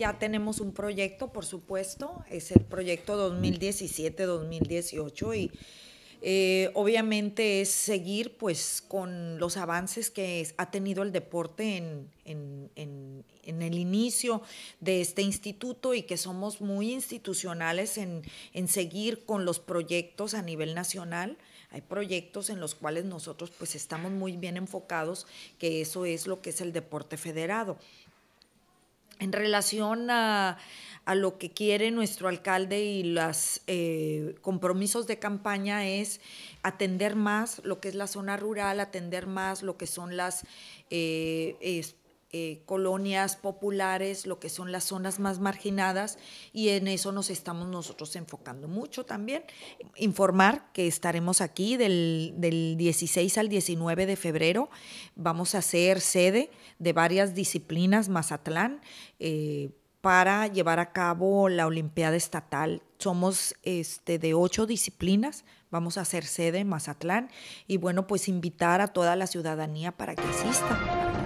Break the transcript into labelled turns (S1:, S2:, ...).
S1: ya tenemos un proyecto, por supuesto, es el proyecto 2017-2018 y eh, obviamente es seguir pues con los avances que ha tenido el deporte en, el inicio de este instituto y que somos muy institucionales en, en seguir con los proyectos a nivel nacional. Hay proyectos en los cuales nosotros pues estamos muy bien enfocados, que eso es lo que es el deporte federado en relación a, lo que quiere nuestro alcalde y los eh, compromisos de campaña es atender más lo que es la zona rural, atender más lo que son las eh, eh, colonias populares, lo que son las zonas más marginadas, y en eso nos estamos nosotros enfocando mucho también. Informar que estaremos aquí del, 16 al 19 de febrero. Vamos a ser sede de varias disciplinas Mazatlán. Eh, para llevar a cabo la Olimpiada Estatal. Somos este, de ocho disciplinas, vamos a hacer sede en Mazatlán y bueno, pues invitar a toda la ciudadanía para que asista.